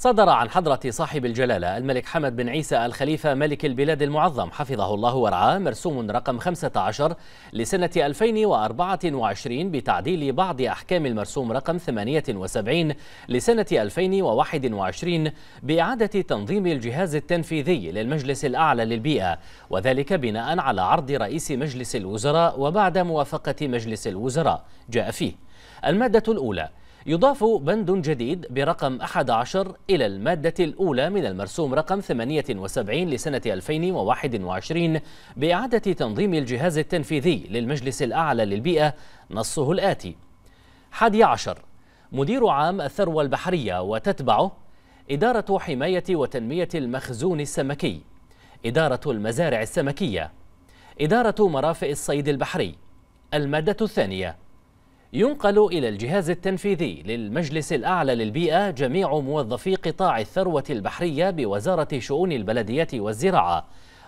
صدر عن حضرة صاحب الجلالة الملك حمد بن عيسى الخليفة ملك البلاد المعظم حفظه الله ورعاه مرسوم رقم 15 لسنة 2024 بتعديل بعض أحكام المرسوم رقم 78 لسنة 2021 بإعادة تنظيم الجهاز التنفيذي للمجلس الأعلى للبيئة وذلك بناء على عرض رئيس مجلس الوزراء وبعد موافقة مجلس الوزراء جاء فيه المادة الأولى يضاف بند جديد برقم 11 إلى المادة الأولى من المرسوم رقم 78 لسنة 2021 بإعادة تنظيم الجهاز التنفيذي للمجلس الأعلى للبيئة نصه الآتي 11 مدير عام الثروة البحرية وتتبعه إدارة حماية وتنمية المخزون السمكي إدارة المزارع السمكية إدارة مرافئ الصيد البحري المادة الثانية ينقل إلى الجهاز التنفيذي للمجلس الأعلى للبيئة جميع موظفي قطاع الثروة البحرية بوزارة شؤون البلدية والزراعة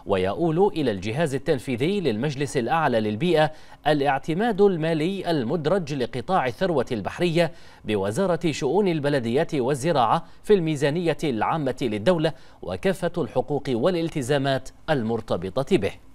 ويؤول إلى الجهاز التنفيذي للمجلس الأعلى للبيئة الاعتماد المالي المدرج لقطاع الثروة البحرية بوزارة شؤون البلدية والزراعة في الميزانية العامة للدولة وكافة الحقوق والالتزامات المرتبطة به